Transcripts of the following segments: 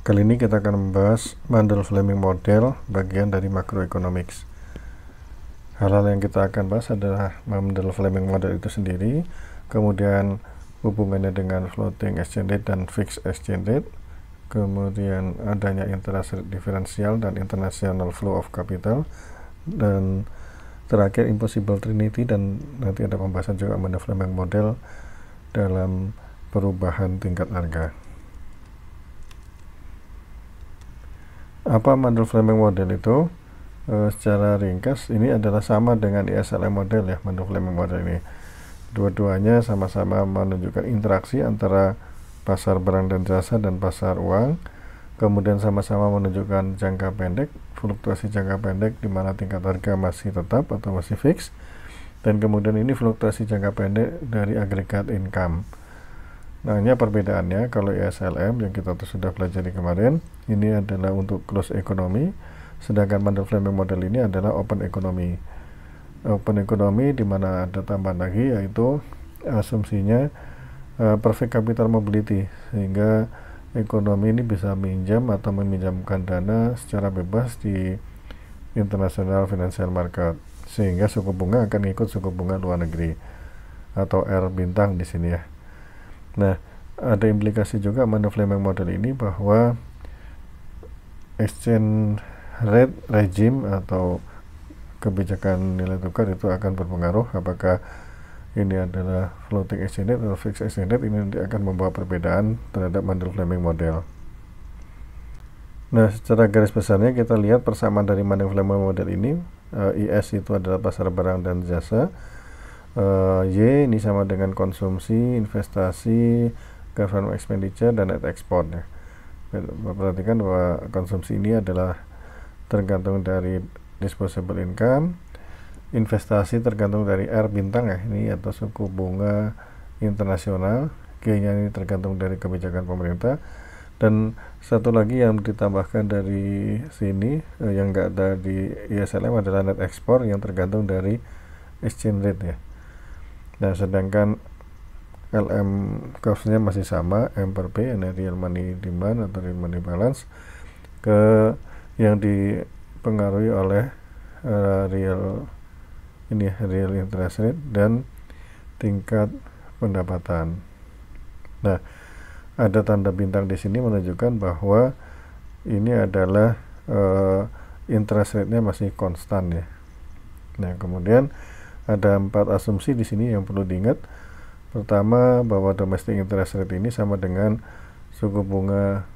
Kali ini kita akan membahas Mandel Fleming Model bagian dari Macroeconomics. Hal-hal yang kita akan bahas adalah Mandel Fleming Model itu sendiri, kemudian hubungannya dengan floating exchange rate dan fixed exchange rate, kemudian adanya interest rate differential dan international flow of capital, dan terakhir impossible trinity dan nanti ada pembahasan juga Mandel Fleming Model dalam perubahan tingkat harga. apa model Fleming model itu e, secara ringkas ini adalah sama dengan ISLM model ya model Fleming model ini dua-duanya sama-sama menunjukkan interaksi antara pasar barang dan jasa dan pasar uang kemudian sama-sama menunjukkan jangka pendek fluktuasi jangka pendek di mana tingkat harga masih tetap atau masih fix dan kemudian ini fluktuasi jangka pendek dari agregat income Nah, ini perbedaannya kalau ISLM e yang kita sudah pelajari kemarin, ini adalah untuk close economy, sedangkan model Fleming model ini adalah open economy. Open economy di mana ada tambahan lagi yaitu asumsinya uh, e, perfect capital mobility sehingga ekonomi ini bisa minjam atau meminjamkan dana secara bebas di international financial market sehingga suku bunga akan ikut suku bunga luar negeri atau R bintang di sini ya. Nah, ada implikasi juga mana Fleming model ini bahwa exchange rate regime atau kebijakan nilai tukar itu akan berpengaruh apakah ini adalah floating exchange rate atau fixed exchange rate ini nanti akan membawa perbedaan terhadap Mandel Fleming model. Nah, secara garis besarnya kita lihat persamaan dari Mandel Fleming model ini, eh, IS itu adalah pasar barang dan jasa, uh, Y ini sama dengan konsumsi, investasi, government expenditure dan net export ya. Perhatikan bahwa konsumsi ini adalah tergantung dari disposable income, investasi tergantung dari R bintang ya ini atau suku bunga internasional, G-nya ini tergantung dari kebijakan pemerintah dan satu lagi yang ditambahkan dari sini eh, yang enggak ada di ISLM adalah net export yang tergantung dari exchange rate ya. Nah, sedangkan LM curve-nya masih sama, M per P, ini real money demand atau real money balance, ke yang dipengaruhi oleh uh, real ini real interest rate dan tingkat pendapatan. Nah, ada tanda bintang di sini menunjukkan bahwa ini adalah uh, interest rate-nya masih konstan ya. Nah, kemudian ada empat asumsi di sini yang perlu diingat. Pertama, bahwa domestic interest rate ini sama dengan suku bunga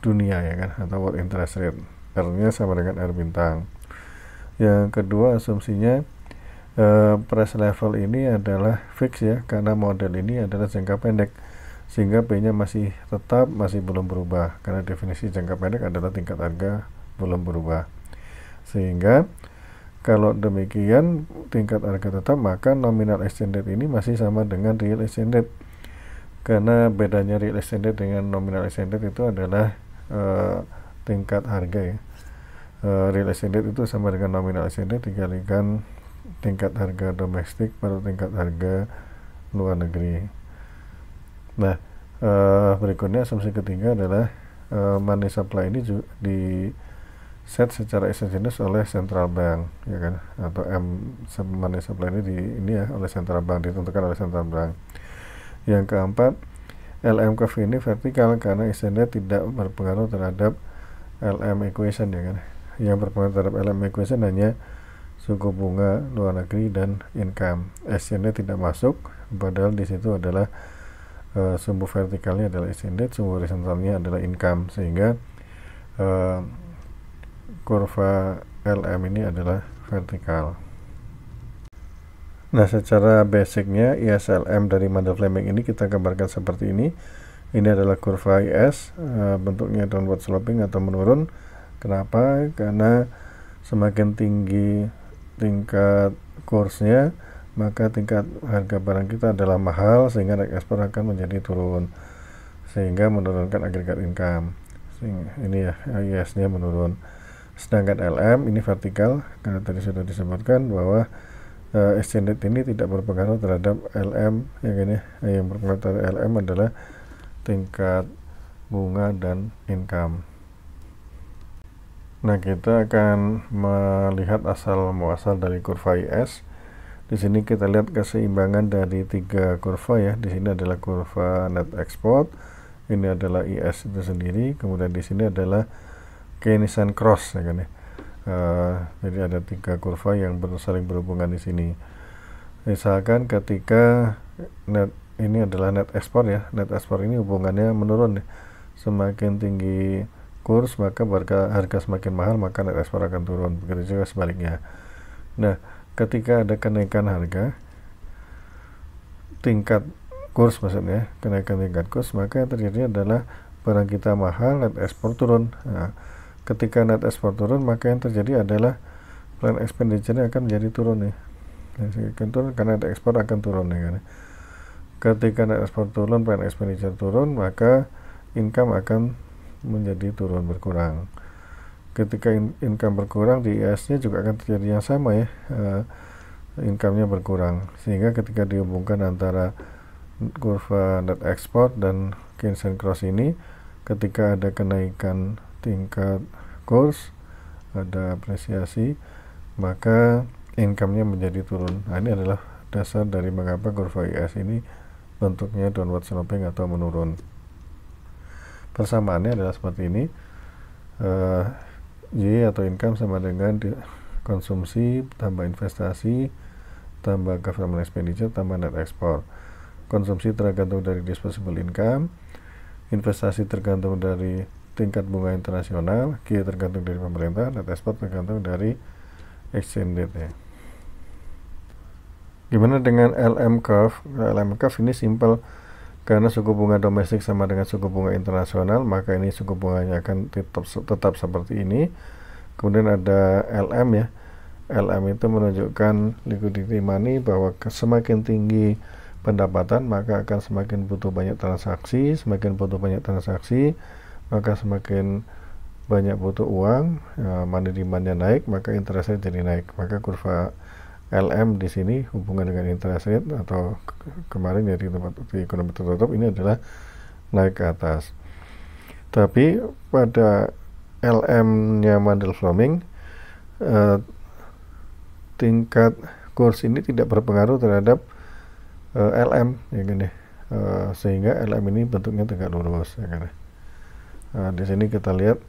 dunia ya kan atau world interest rate. R-nya sama dengan R bintang. Yang kedua, asumsinya eh, price level ini adalah fix ya karena model ini adalah jangka pendek sehingga P-nya masih tetap masih belum berubah karena definisi jangka pendek adalah tingkat harga belum berubah sehingga kalau demikian tingkat harga tetap maka nominal extended ini masih sama dengan real extended karena bedanya real extended dengan nominal extended itu adalah uh, tingkat harga ya. Uh, real extended itu sama dengan nominal extended dikalikan tingkat harga domestik pada tingkat harga luar negeri. Nah, uh, berikutnya asumsi ketiga adalah uh, money supply ini di set secara exogenous oleh central bank ya kan atau M money supply ini di ini ya oleh central bank ditentukan oleh central bank yang keempat LM curve ini vertikal karena isinya tidak berpengaruh terhadap LM equation ya kan yang berpengaruh terhadap LM equation hanya suku bunga luar negeri dan income SND tidak masuk padahal di situ adalah uh, sumbu vertikalnya adalah SND sumbu horizontalnya adalah income sehingga uh, kurva LM ini adalah vertikal. Nah, secara basicnya ISLM dari model Fleming ini kita gambarkan seperti ini. Ini adalah kurva IS, eh, bentuknya downward sloping atau menurun. Kenapa? Karena semakin tinggi tingkat kursnya, maka tingkat harga barang kita adalah mahal sehingga naik ekspor akan menjadi turun sehingga menurunkan agregat income. Ini ya IS-nya menurun. Sedangkan LM ini vertikal karena tadi sudah disebutkan bahwa uh, eh, exchange rate ini tidak berpengaruh terhadap LM yang ini ya. Kan ya? Eh, yang berpengaruh terhadap LM adalah tingkat bunga dan income. Nah, kita akan melihat asal muasal dari kurva IS. Di sini kita lihat keseimbangan dari tiga kurva ya. Di sini adalah kurva net export, ini adalah IS itu sendiri, kemudian di sini adalah Keynesian cross ya kan ya. Uh, jadi ada tiga kurva yang saling berhubungan di sini. Misalkan ketika net ini adalah net ekspor ya, net ekspor ini hubungannya menurun ya. Semakin tinggi kurs maka harga harga semakin mahal maka net ekspor akan turun. Begitu juga sebaliknya. Nah, ketika ada kenaikan harga tingkat kurs maksudnya kenaikan tingkat kurs maka yang terjadi adalah barang kita mahal net ekspor turun. Nah, ketika net export turun maka yang terjadi adalah plan expenditure akan menjadi turun nih akan turun karena net ekspor akan turun nih kan ketika net export turun plan expenditure turun maka income akan menjadi turun berkurang ketika in income berkurang di IAS e nya juga akan terjadi yang sama ya uh, eh, income nya berkurang sehingga ketika dihubungkan antara kurva net export dan Keynesian Cross ini ketika ada kenaikan tingkat kurs ada apresiasi maka income-nya menjadi turun nah, ini adalah dasar dari mengapa kurva IS ini bentuknya downward sloping atau menurun persamaannya adalah seperti ini uh, Y atau income sama dengan konsumsi tambah investasi tambah government expenditure tambah net export konsumsi tergantung dari disposable income investasi tergantung dari tingkat bunga internasional, Q tergantung dari pemerintah, dan ekspor tergantung dari exchange rate ya. Gimana dengan LM curve? Nah, LM curve ini simple karena suku bunga domestik sama dengan suku bunga internasional, maka ini suku bunganya akan tetap, tetap seperti ini. Kemudian ada LM ya. LM itu menunjukkan liquidity money bahwa semakin tinggi pendapatan maka akan semakin butuh banyak transaksi, semakin butuh banyak transaksi maka semakin banyak butuh uang, ya, money demandnya naik, maka interest rate jadi naik. Maka kurva LM di sini hubungan dengan interest rate atau kemarin ya di tempat di ekonomi tertutup ini adalah naik ke atas. Tapi pada LM-nya Mandel Fleming eh, tingkat kurs ini tidak berpengaruh terhadap eh, LM ya kan ya. Eh, sehingga LM ini bentuknya tegak lurus ya kan ya Nah, di sini kita lihat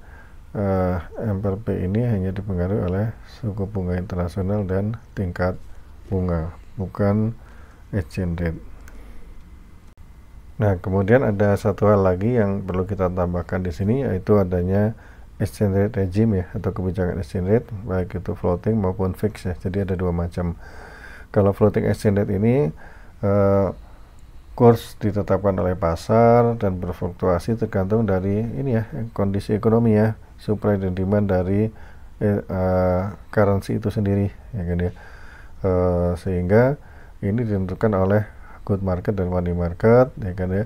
uh, eh, MPLP ini hanya dipengaruhi oleh suku bunga internasional dan tingkat bunga bukan exchange rate Nah, kemudian ada satu hal lagi yang perlu kita tambahkan di sini yaitu adanya exchange rate regime ya atau kebijakan exchange rate baik itu floating maupun fixed ya. Jadi ada dua macam. Kalau floating exchange rate ini uh, kurs ditetapkan oleh pasar dan berfluktuasi tergantung dari ini ya kondisi ekonomi ya supply dan demand dari eh, uh, currency itu sendiri ya kan ya uh, sehingga ini ditentukan oleh good market dan money market ya kan ya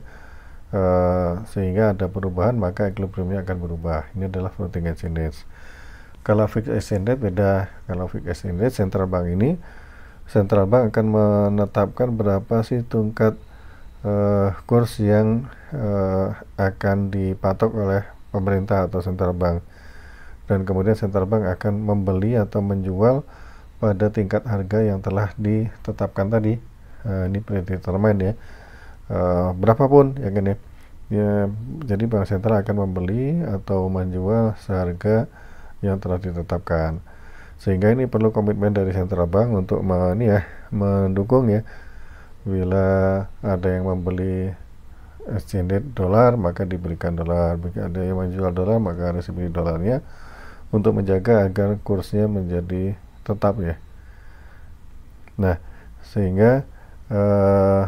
uh, sehingga ada perubahan maka equilibriumnya akan berubah ini adalah floating exchange rate kalau fixed exchange rate beda kalau fixed exchange rate central bank ini central bank akan menetapkan berapa sih tingkat uh, kurs yang uh, akan dipatok oleh pemerintah atau central bank dan kemudian central bank akan membeli atau menjual pada tingkat harga yang telah ditetapkan tadi uh, ini predetermined ya uh, berapapun ya kan ya ya jadi bank sentral akan membeli atau menjual seharga yang telah ditetapkan sehingga ini perlu komitmen dari sentral bank untuk ini ya mendukung ya bila ada yang membeli exchange dolar maka diberikan dolar bila ada yang menjual dolar maka harus dibeli dolarnya untuk menjaga agar kursnya menjadi tetap ya nah sehingga eh,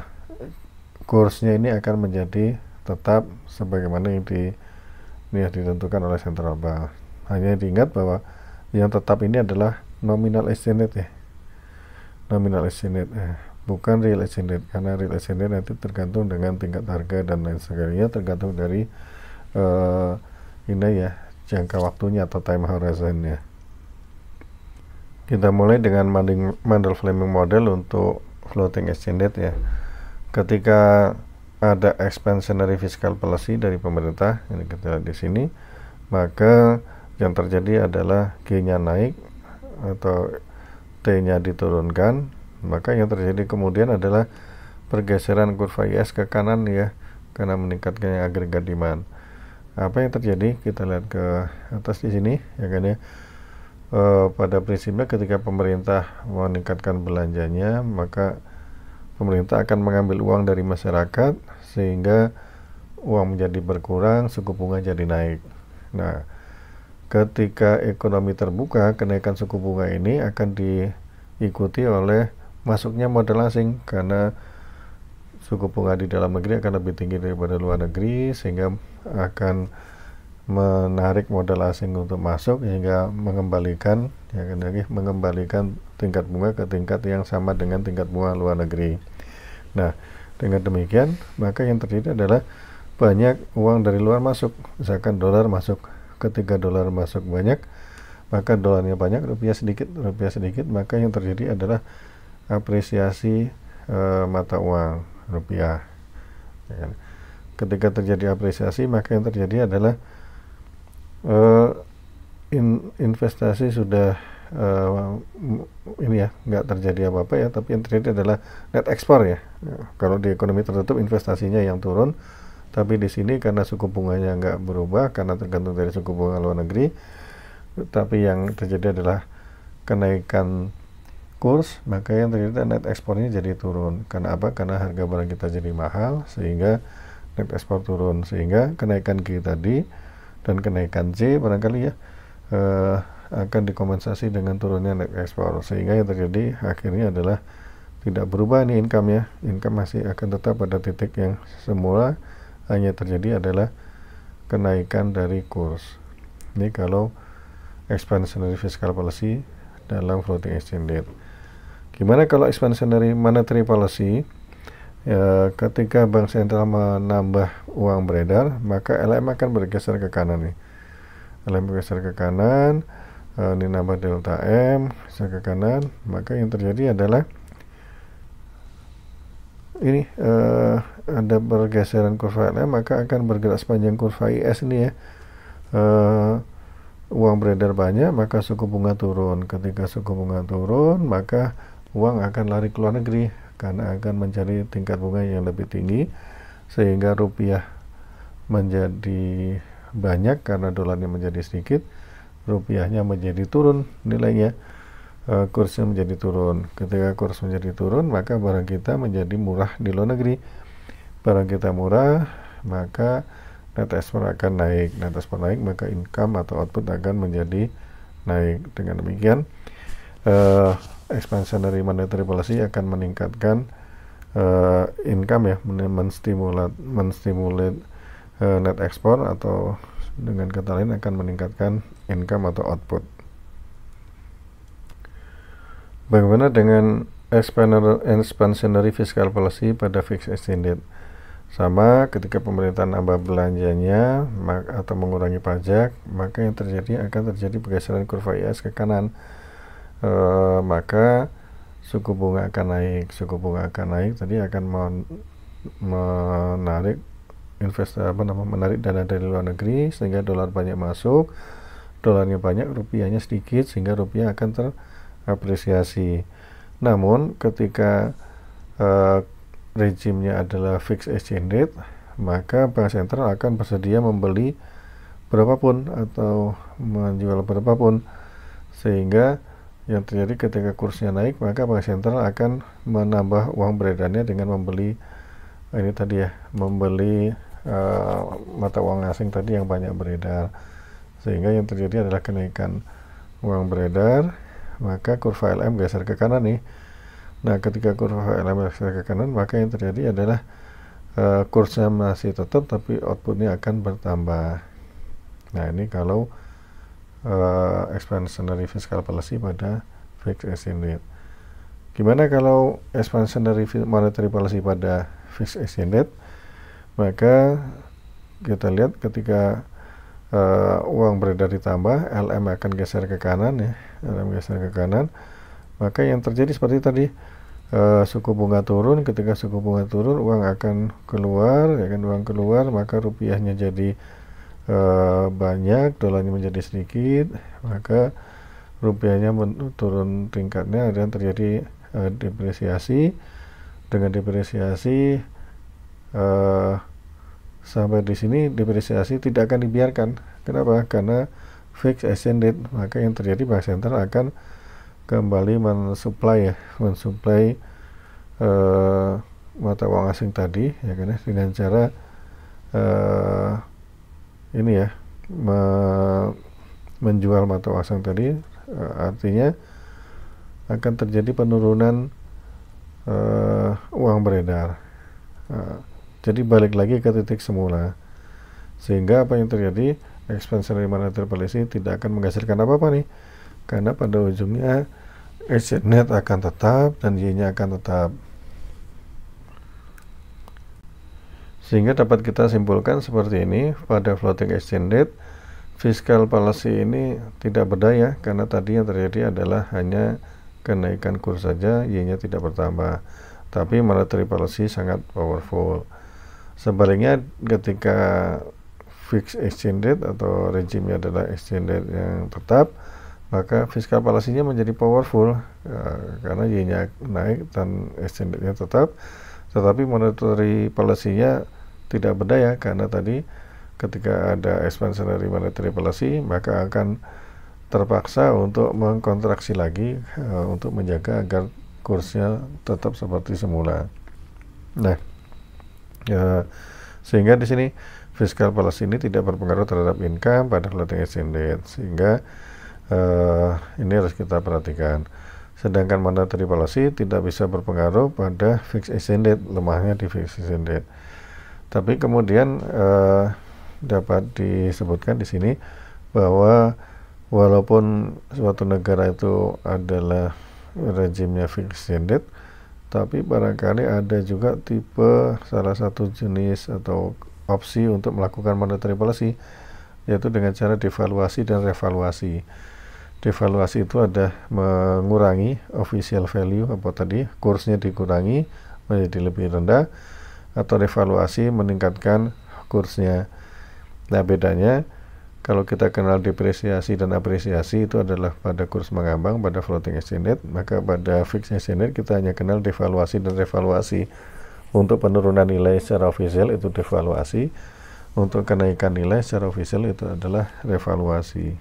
kursnya ini akan menjadi tetap sebagaimana yang di yang ditentukan oleh central bank hanya diingat bahwa yang tetap ini adalah nominal exchange rate ya nominal exchange eh bukan real estate karena real estate nanti tergantung dengan tingkat harga dan lain sebagainya tergantung dari uh, ini ya jangka waktunya atau time horizonnya kita mulai dengan Mandel Fleming model untuk floating exchange rate ya ketika ada expansionary fiscal policy dari pemerintah ini kita lihat di sini maka yang terjadi adalah G nya naik atau T nya diturunkan maka yang terjadi kemudian adalah pergeseran kurva IS ke kanan ya karena meningkatnya agregat demand. Apa yang terjadi? Kita lihat ke atas di sini ya kan ya. E, pada prinsipnya ketika pemerintah meningkatkan belanjanya maka pemerintah akan mengambil uang dari masyarakat sehingga uang menjadi berkurang, suku bunga jadi naik. Nah, ketika ekonomi terbuka, kenaikan suku bunga ini akan diikuti oleh masuknya modal asing karena suku bunga di dalam negeri akan lebih tinggi daripada luar negeri sehingga akan menarik modal asing untuk masuk sehingga mengembalikan ya kan lagi mengembalikan tingkat bunga ke tingkat yang sama dengan tingkat bunga luar negeri. Nah, dengan demikian maka yang terjadi adalah banyak uang dari luar masuk, misalkan dolar masuk, ketika dolar masuk banyak, maka dolarnya banyak, rupiah sedikit, rupiah sedikit, maka yang terjadi adalah apresiasi e, mata uang rupiah. Ya kan? Ketika terjadi apresiasi maka yang terjadi adalah e, in, investasi sudah e, ini ya nggak terjadi apa-apa ya tapi yang terjadi adalah net ekspor ya. Kalau di ekonomi tertutup investasinya yang turun tapi di sini karena suku bunganya nggak berubah karena tergantung dari suku bunga luar negeri tapi yang terjadi adalah kenaikan kurs maka yang terjadi net ekspornya jadi turun karena apa karena harga barang kita jadi mahal sehingga net ekspor turun sehingga kenaikan G tadi dan kenaikan C barangkali ya eh, akan dikompensasi dengan turunnya net ekspor sehingga yang terjadi akhirnya adalah tidak berubah nih income ya income masih akan tetap pada titik yang semula hanya terjadi adalah kenaikan dari kurs ini kalau expansionary fiscal policy dalam floating exchange rate Gimana kalau expansionary monetary policy? Ya, ketika bank sentral menambah uang beredar, maka LM akan bergeser ke kanan nih. LM bergeser ke kanan, eh, ini nambah delta M, bisa ke kanan, maka yang terjadi adalah ini uh, ada pergeseran kurva LM maka akan bergerak sepanjang kurva IS ini ya uh, uang beredar banyak maka suku bunga turun ketika suku bunga turun maka uang akan lari ke luar negeri karena akan mencari tingkat bunga yang lebih tinggi sehingga rupiah menjadi banyak karena dolarnya menjadi sedikit rupiahnya menjadi turun nilainya e, kursnya menjadi turun ketika kurs menjadi turun maka barang kita menjadi murah di luar negeri barang kita murah maka net export akan naik net export naik maka income atau output akan menjadi naik dengan demikian e, expansion dari monetary policy akan meningkatkan uh, income ya menstimulat menstimulat uh, eh, net ekspor atau dengan kata lain akan meningkatkan income atau output. Bagaimana dengan expansionary fiscal policy pada fixed extended? Sama ketika pemerintah nambah belanjanya atau mengurangi pajak, maka yang terjadi akan terjadi pergeseran kurva IS ke kanan e, maka suku bunga akan naik suku bunga akan naik tadi akan men menarik investor apa namanya menarik dana dari luar negeri sehingga dolar banyak masuk dolarnya banyak rupiahnya sedikit sehingga rupiah akan terapresiasi namun ketika e, rejimnya adalah fixed exchange rate maka bank sentral akan bersedia membeli berapapun atau menjual berapapun sehingga yang terjadi ketika kursnya naik maka bank sentral akan menambah uang beredarnya dengan membeli eh, ini tadi ya membeli uh, mata uang asing tadi yang banyak beredar sehingga yang terjadi adalah kenaikan uang beredar maka kurva LM geser ke kanan nih nah ketika kurva LM geser ke kanan maka yang terjadi adalah uh, kursnya masih tetap tapi outputnya akan bertambah nah ini kalau uh, eh, expansionary fiscal policy pada fixed exchange rate. Gimana kalau expansionary monetary policy pada fixed exchange rate? Maka kita lihat ketika uh, uang beredar ditambah, LM akan geser ke kanan ya, LM geser ke kanan. Maka yang terjadi seperti tadi uh, suku bunga turun, ketika suku bunga turun uang akan keluar, ya kan uang keluar, maka rupiahnya jadi Eh, banyak dolarnya menjadi sedikit maka rupiahnya turun tingkatnya dan terjadi uh, depresiasi dengan depresiasi uh, sampai di sini depresiasi tidak akan dibiarkan kenapa karena fix exchange rate maka yang terjadi bank sentral akan kembali mensuplai ya mensuplai uh, mata uang asing tadi ya kan ya, dengan cara uh, ini ya me menjual mata uang tadi uh, artinya akan terjadi penurunan uh, uang beredar. Uh, jadi balik lagi ke titik semula. Sehingga apa yang terjadi, expansionary monetary policy tidak akan menghasilkan apa-apa nih. Karena pada ujungnya, exchange net akan tetap dan Y-nya akan tetap. Sehingga dapat kita simpulkan seperti ini pada floating exchange rate fiskal policy ini tidak berdaya karena tadi yang terjadi adalah hanya kenaikan kurs saja Y-nya tidak bertambah. Tapi monetary policy sangat powerful. Sebaliknya ketika fixed exchange rate atau rejimnya adalah exchange rate yang tetap maka fiskal policy-nya menjadi powerful ya, karena Y-nya naik dan exchange rate-nya tetap tetapi monetary policy-nya tidak berdaya karena tadi ketika ada expansionary monetary policy maka akan terpaksa untuk mengkontraksi lagi uh, untuk menjaga agar kursnya tetap seperti semula. Nah, ya, sehingga di sini fiskal policy ini tidak berpengaruh terhadap income pada floating exchange rate sehingga uh, ini harus kita perhatikan. Sedangkan monetary policy tidak bisa berpengaruh pada fixed exchange rate, lemahnya di fixed exchange rate. Tapi kemudian uh, dapat disebutkan di sini bahwa walaupun suatu negara itu adalah rejimnya fixed ended, tapi barangkali ada juga tipe salah satu jenis atau opsi untuk melakukan monetary policy yaitu dengan cara devaluasi dan revaluasi. Devaluasi itu ada mengurangi official value apa tadi kursnya dikurangi menjadi lebih rendah atau revaluasi meningkatkan kursnya. Nah, bedanya kalau kita kenal depresiasi dan apresiasi itu adalah pada kurs mengambang pada floating exchange rate, maka pada fixed exchange rate kita hanya kenal devaluasi dan revaluasi. Untuk penurunan nilai secara ofisial itu devaluasi, untuk kenaikan nilai secara ofisial itu adalah revaluasi.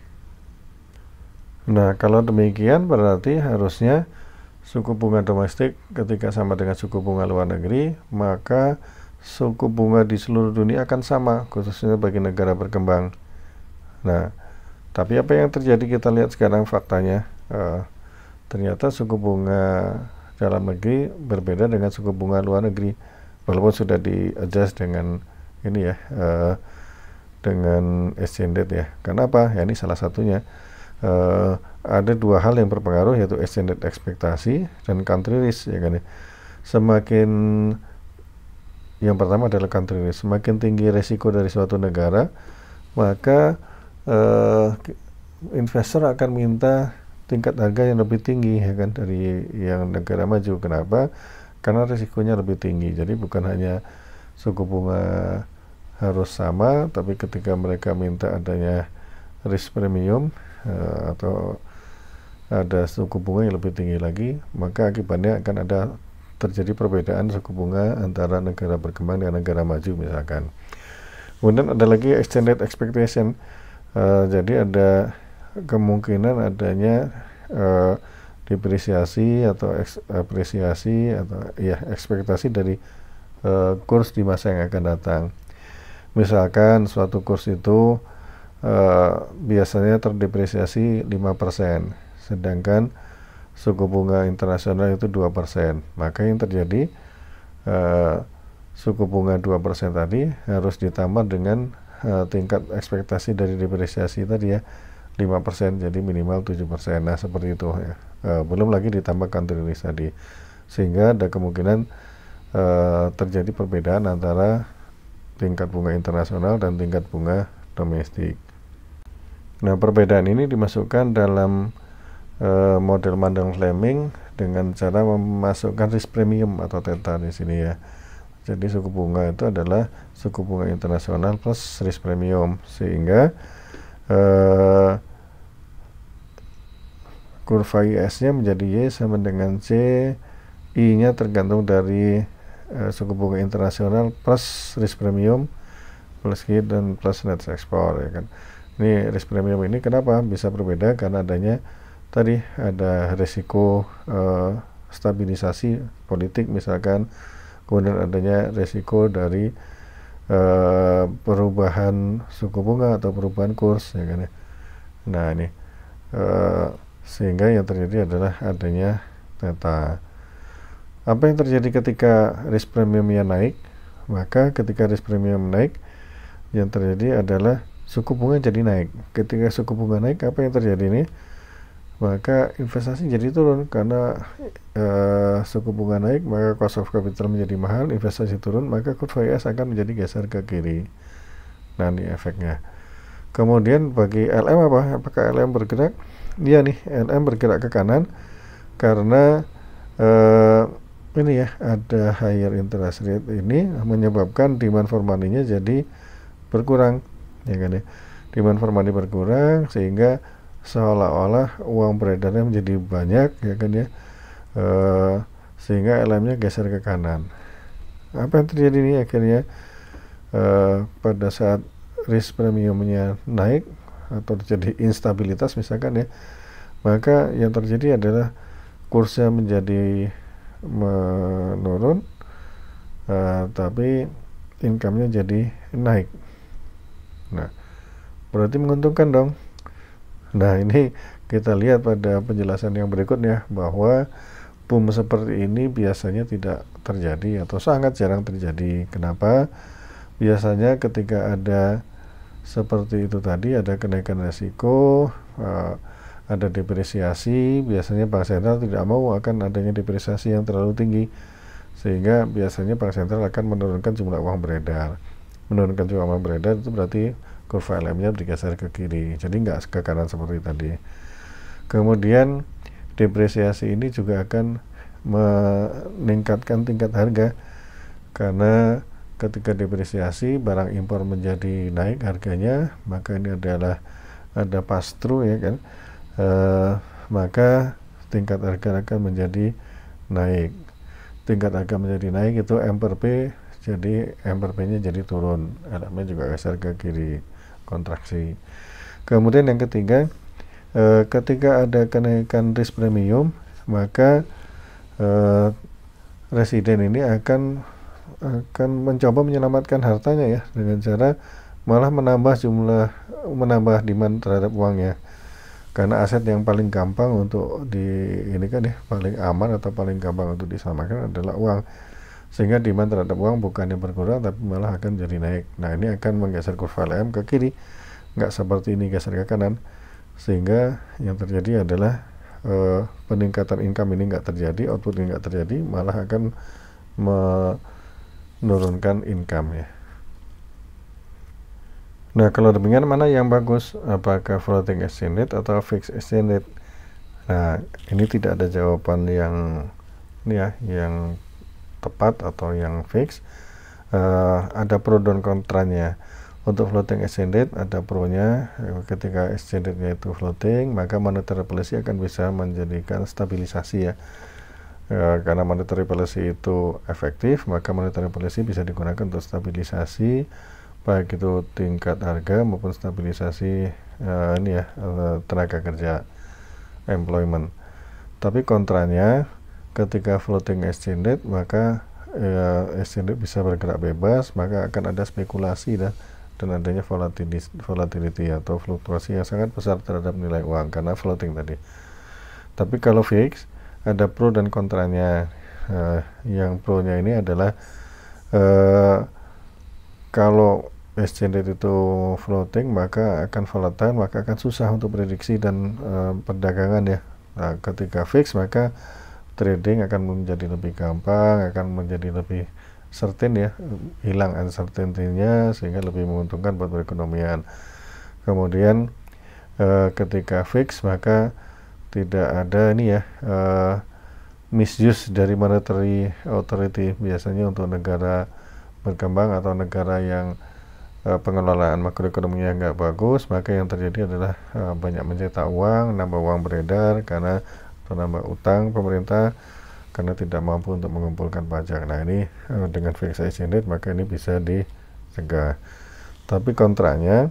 Nah, kalau demikian berarti harusnya suku bunga domestik ketika sama dengan suku bunga luar negeri, maka suku bunga di seluruh dunia akan sama, khususnya bagi negara berkembang. Nah, tapi apa yang terjadi kita lihat sekarang faktanya, uh, ternyata suku bunga dalam negeri berbeda dengan suku bunga luar negeri, walaupun sudah di adjust dengan ini ya, uh, dengan exchange ya. Kenapa? Ya ini salah satunya uh, ada dua hal yang berpengaruh yaitu extended ekspektasi dan country risk ya kan ya. Semakin yang pertama adalah country risk. Semakin tinggi resiko dari suatu negara, maka uh, investor akan minta tingkat harga yang lebih tinggi ya kan dari yang negara maju. Kenapa? Karena risikonya lebih tinggi. Jadi bukan hanya suku bunga harus sama, tapi ketika mereka minta adanya risk premium, Eh, atau ada suku bunga yang lebih tinggi lagi, maka akibatnya akan ada terjadi perbedaan suku bunga antara negara berkembang dan negara maju misalkan. Kemudian ada lagi extended expectation. Uh, jadi ada kemungkinan adanya uh, depresiasi atau apresiasi atau ya ekspektasi dari uh, kurs di masa yang akan datang. Misalkan suatu kurs itu uh, biasanya terdepresiasi 5%, sedangkan suku bunga internasional itu 2%. Maka yang terjadi uh, suku bunga 2% tadi harus ditambah dengan uh, tingkat ekspektasi dari depresiasi tadi ya 5% jadi minimal 7%. Nah, seperti itu ya. Uh, belum lagi ditambah country tadi. Sehingga ada kemungkinan uh, terjadi perbedaan antara tingkat bunga internasional dan tingkat bunga domestik. Nah, perbedaan ini dimasukkan dalam e, model Mandel Fleming dengan cara memasukkan risk premium atau theta di sini ya. Jadi suku bunga itu adalah suku bunga internasional plus risk premium sehingga e, kurva IS-nya menjadi Y sama dengan C I-nya tergantung dari e, suku bunga internasional plus risk premium plus G dan plus net export ya kan ini risk premium ini kenapa bisa berbeda karena adanya tadi ada risiko eh, stabilisasi politik misalkan kemudian adanya risiko dari eh, perubahan suku bunga atau perubahan kurs ya kan ya nah ini eh, sehingga yang terjadi adalah adanya data apa yang terjadi ketika risk premiumnya naik maka ketika risk premium naik yang terjadi adalah suku bunga jadi naik. Ketika suku bunga naik, apa yang terjadi nih? Maka investasi jadi turun karena uh, suku bunga naik, maka cost of capital menjadi mahal, investasi turun, maka kurva IS akan menjadi geser ke kiri. Nah, ini efeknya. Kemudian bagi LM apa? Apakah LM bergerak? Iya nih, LM bergerak ke kanan karena uh, ini ya ada higher interest rate ini menyebabkan demand for money-nya jadi berkurang ya kan ya demand money berkurang sehingga seolah-olah uang beredarnya menjadi banyak ya kan ya e, sehingga LM-nya geser ke kanan apa yang terjadi ini akhirnya e, pada saat risk premiumnya naik atau terjadi instabilitas misalkan ya maka yang terjadi adalah kursnya menjadi menurun uh, tapi income-nya jadi naik Nah, berarti menguntungkan dong. Nah, ini kita lihat pada penjelasan yang berikutnya bahwa boom seperti ini biasanya tidak terjadi atau sangat jarang terjadi. Kenapa? Biasanya ketika ada seperti itu tadi ada kenaikan resiko, eh, ada depresiasi, biasanya bank sentral tidak mau akan adanya depresiasi yang terlalu tinggi sehingga biasanya bank sentral akan menurunkan jumlah uang beredar menurunkan cuma beredar itu berarti kurva LM-nya bergeser ke kiri jadi nggak ke kanan seperti tadi kemudian depresiasi ini juga akan meningkatkan tingkat harga karena ketika depresiasi barang impor menjadi naik harganya maka ini adalah ada pass through ya kan e, maka tingkat harga akan menjadi naik tingkat harga menjadi naik itu M per P jadi MRP-nya jadi turun RM juga geser ke kiri kontraksi kemudian yang ketiga e, ketika ada kenaikan risk premium maka e, residen ini akan akan mencoba menyelamatkan hartanya ya dengan cara malah menambah jumlah menambah demand terhadap uang ya, karena aset yang paling gampang untuk di ini kan ya paling aman atau paling gampang untuk disamakan adalah uang sehingga demand terhadap uang bukannya berkurang tapi malah akan jadi naik nah ini akan menggeser kurva LM ke kiri nggak seperti ini geser ke kanan sehingga yang terjadi adalah e, peningkatan income ini nggak terjadi output ini nggak terjadi malah akan menurunkan income ya Nah, kalau demikian mana yang bagus? Apakah floating exchange rate atau fixed exchange rate? Nah, ini tidak ada jawaban yang ini ya, yang tepat atau yang fix uh, ada pro dan kontranya untuk floating exchange rate ada pro-nya ketika exchange rate-nya itu floating maka monetary policy akan bisa menjadikan stabilisasi ya eh, karena monetary policy itu efektif maka monetary policy bisa digunakan untuk stabilisasi baik itu tingkat harga maupun stabilisasi uh, ini ya uh, tenaga kerja employment tapi kontranya ketika floating exchange rate maka eh, ya, exchange rate bisa bergerak bebas maka akan ada spekulasi dan dan adanya volatility, volatility atau fluktuasi yang sangat besar terhadap nilai uang karena floating tadi. Tapi kalau fix ada pro dan kontranya. eh, yang pro-nya ini adalah eh, kalau exchange rate itu floating maka akan volatile, maka akan susah untuk prediksi dan eh, perdagangan ya. Nah, ketika fix maka trading akan menjadi lebih gampang, akan menjadi lebih certain ya, hilang uncertainty-nya sehingga lebih menguntungkan buat perekonomian. Kemudian e, ketika fix maka tidak ada ini ya e, misuse dari monetary authority biasanya untuk negara berkembang atau negara yang e, pengelolaan makroekonominya nggak bagus maka yang terjadi adalah e, banyak mencetak uang, nambah uang beredar karena menambah utang pemerintah karena tidak mampu untuk mengumpulkan pajak. Nah ini eh, dengan exchange rate maka ini bisa dicegah. Tapi kontranya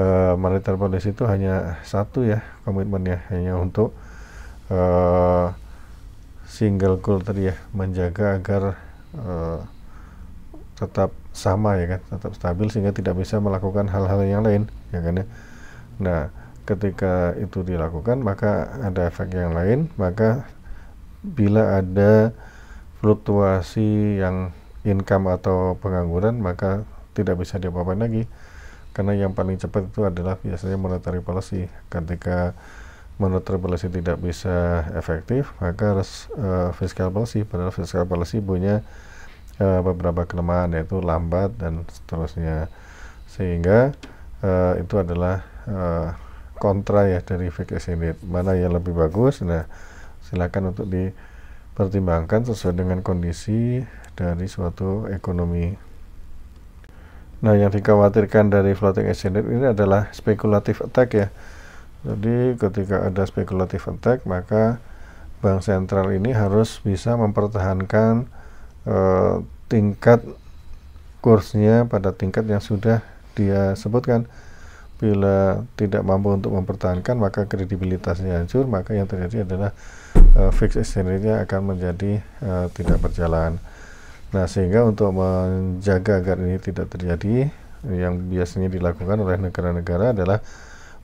uh, eh, monetary policy itu hanya satu ya komitmennya hanya untuk uh, single goal tadi ya menjaga agar uh, tetap sama ya kan tetap stabil sehingga tidak bisa melakukan hal-hal yang lain ya kan ya. Nah ketika itu dilakukan maka ada efek yang lain maka bila ada fluktuasi yang income atau pengangguran maka tidak bisa diapa lagi karena yang paling cepat itu adalah biasanya monetary policy ketika monetary policy tidak bisa efektif maka harus uh, fiscal policy padahal fiscal policy punya uh, beberapa kelemahan yaitu lambat dan seterusnya sehingga uh, itu adalah uh, kontra ya dari fake acid mana yang lebih bagus nah silakan untuk dipertimbangkan sesuai dengan kondisi dari suatu ekonomi nah yang dikhawatirkan dari floating exchange rate ini adalah speculative attack ya jadi ketika ada speculative attack maka bank sentral ini harus bisa mempertahankan eh, tingkat kursnya pada tingkat yang sudah dia sebutkan bila tidak mampu untuk mempertahankan maka kredibilitasnya hancur maka yang terjadi adalah uh, fixed exchange rate-nya akan menjadi uh, tidak berjalan nah sehingga untuk menjaga agar ini tidak terjadi yang biasanya dilakukan oleh negara-negara adalah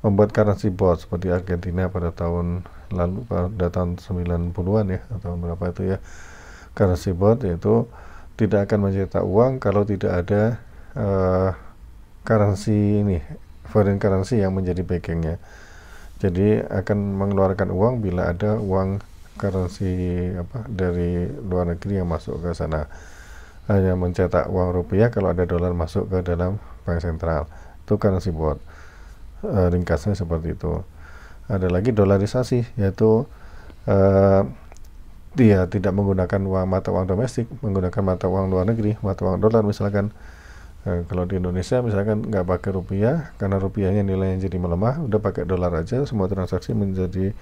membuat currency board seperti Argentina pada tahun lalu pada tahun 90-an ya atau berapa itu ya currency board yaitu tidak akan mencetak uang kalau tidak ada uh, currency ini foreign currency yang menjadi backingnya jadi akan mengeluarkan uang bila ada uang currency apa dari luar negeri yang masuk ke sana hanya mencetak uang rupiah kalau ada dolar masuk ke dalam bank sentral itu currency board e, ringkasnya seperti itu ada lagi dolarisasi yaitu e, dia tidak menggunakan uang mata uang domestik menggunakan mata uang luar negeri mata uang dolar misalkan Nah, kalau di Indonesia misalkan nggak pakai rupiah karena rupiahnya nilainya jadi melemah, udah pakai dolar aja semua transaksi menjadi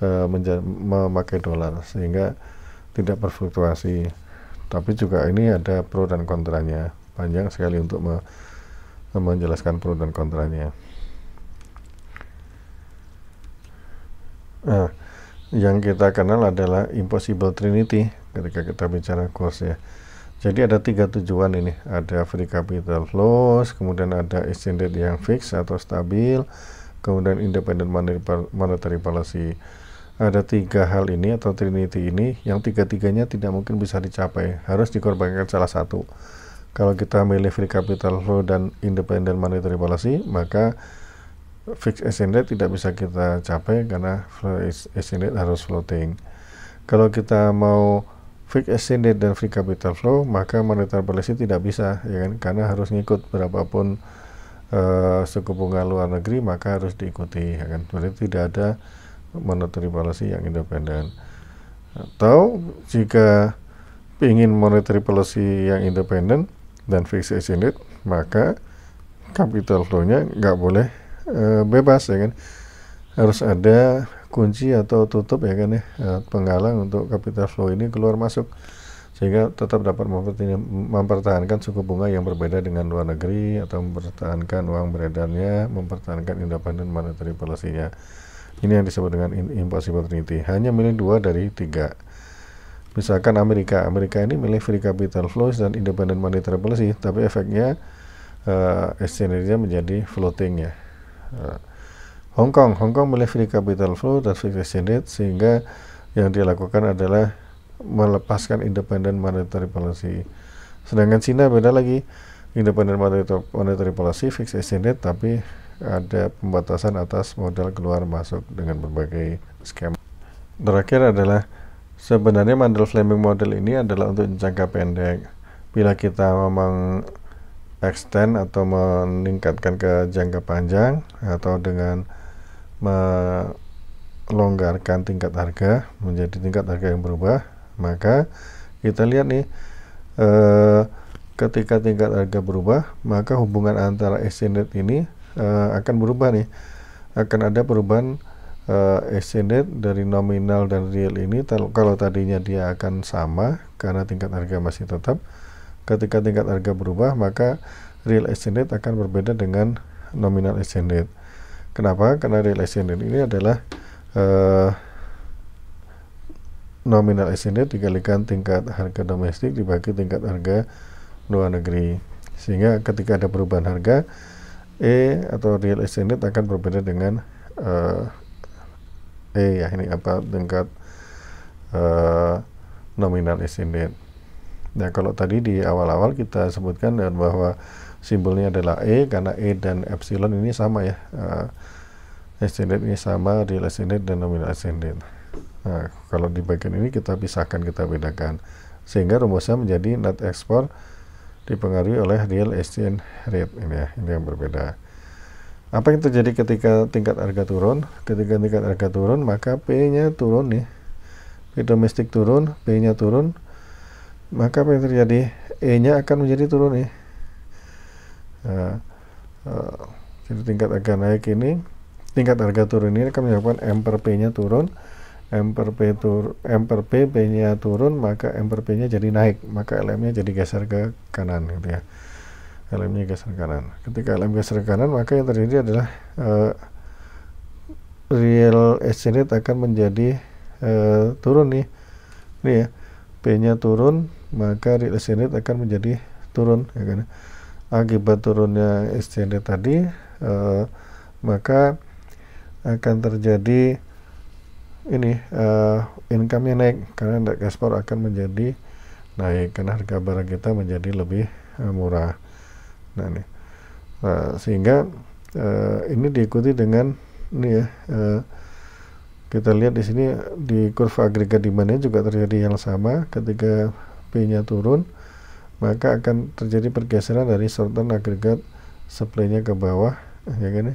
uh, menja memakai dolar sehingga tidak berfluktuasi. Tapi juga ini ada pro dan kontranya. Panjang sekali untuk me menjelaskan pro dan kontranya. Nah, yang kita kenal adalah impossible trinity ketika kita bicara kurs ya jadi ada tiga tujuan ini, ada free capital flows, kemudian ada exchange rate yang fix atau stabil, kemudian independent monetary policy. Ada tiga hal ini atau trinity ini, yang tiga-tiganya tidak mungkin bisa dicapai, harus dikorbankan salah satu. Kalau kita milih free capital flow dan independent monetary policy, maka fixed exchange rate tidak bisa kita capai karena exchange rate harus floating. Kalau kita mau Free exchange rate dan free capital flow maka monetary policy tidak bisa ya kan karena harus ngikut berapapun uh, suku bunga luar negeri maka harus diikuti ya kan berarti tidak ada monetary policy yang independen atau jika ingin monetary policy yang independen dan fixed exchange rate maka capital flow-nya nggak boleh uh, bebas ya kan harus ada kunci atau tutup ya kan ya eh, penggalang untuk capital flow ini keluar masuk sehingga tetap dapat mempertahankan suku bunga yang berbeda dengan luar negeri atau mempertahankan uang beredarnya, mempertahankan independen monetary policy-nya. Ini yang disebut dengan impossible trinity. Hanya milih dua dari tiga. Misalkan Amerika, Amerika ini milih free capital flows dan independent monetary policy, tapi efeknya uh, exchange menjadi floating ya. Uh, eh, Hong Kong. Hong Kong boleh free capital flow dan free exchange rate sehingga yang dilakukan adalah melepaskan independen monetary policy. Sedangkan China beda lagi independent monetary policy fixed exchange rate tapi ada pembatasan atas modal keluar masuk dengan berbagai skema. Terakhir adalah sebenarnya mandel Fleming model ini adalah untuk jangka pendek. Bila kita memang extend atau meningkatkan ke jangka panjang atau dengan melonggarkan tingkat harga menjadi tingkat harga yang berubah maka kita lihat nih eh, ketika tingkat harga berubah maka hubungan antara exchange rate ini eh, akan berubah nih akan ada perubahan e, exchange rate dari nominal dan real ini kalau tadinya dia akan sama karena tingkat harga masih tetap ketika tingkat harga berubah maka real exchange rate akan berbeda dengan nominal exchange rate Kenapa? Karena real extended ini adalah uh, nominal extended dikalikan tingkat harga domestik dibagi tingkat harga luar negeri. Sehingga ketika ada perubahan harga, E atau real extended akan berbeda dengan uh, E ya ini apa tingkat uh, nominal extended. Nah kalau tadi di awal-awal kita sebutkan dan bahwa simbolnya adalah E karena E dan epsilon ini sama ya uh, ascendant ini sama real ascendant dan nominal ascendant nah kalau di bagian ini kita pisahkan kita bedakan sehingga rumusnya menjadi net export dipengaruhi oleh real exchange rate ini ya ini yang berbeda apa yang terjadi ketika tingkat harga turun ketika tingkat harga turun maka P nya turun nih P domestik turun P nya turun maka apa yang terjadi E nya akan menjadi turun nih Nah, jadi tingkat harga naik ini, tingkat harga turun ini akan menyebabkan M per P-nya turun, M per P tur, M per P P-nya turun, maka M per P-nya jadi naik, maka LM-nya jadi geser ke kanan gitu ya. LM-nya geser ke kanan. Ketika LM geser ke kanan, maka yang terjadi adalah uh, real exchange rate akan menjadi uh, turun nih. Ini ya, P-nya turun, maka real exchange rate akan menjadi turun ya kan akibat turunnya SCD tadi eh, maka akan terjadi ini eh, income-nya naik karena indeks ekspor akan menjadi naik karena harga barang kita menjadi lebih eh, murah. Nah, ini. Nah, sehingga eh, ini diikuti dengan ini ya eh, kita lihat di sini di kurva agregat demandnya juga terjadi yang sama ketika P-nya turun maka akan terjadi pergeseran dari sorotan agregat supply-nya ke bawah ya kan ya?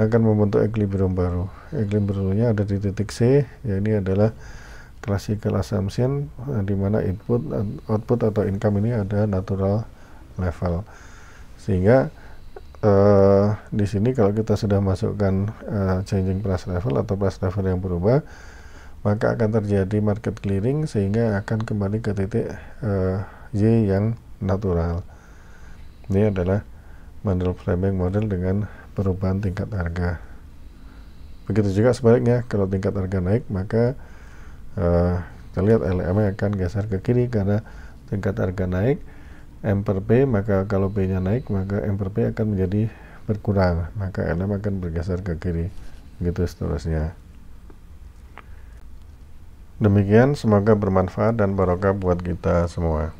akan membentuk equilibrium baru equilibriumnya ada di titik C ya ini adalah classical assumption eh, di mana input output atau income ini ada natural level sehingga uh, di sini kalau kita sudah masukkan uh, changing price level atau price level yang berubah maka akan terjadi market clearing sehingga akan kembali ke titik uh, Y yang natural. Ini adalah model framing model dengan perubahan tingkat harga. Begitu juga sebaliknya, kalau tingkat harga naik maka uh, kita lihat LM akan geser ke kiri karena tingkat harga naik M per P maka kalau P-nya naik maka M per P akan menjadi berkurang maka LM akan bergeser ke kiri begitu seterusnya. Demikian, semoga bermanfaat dan barokah buat kita semua.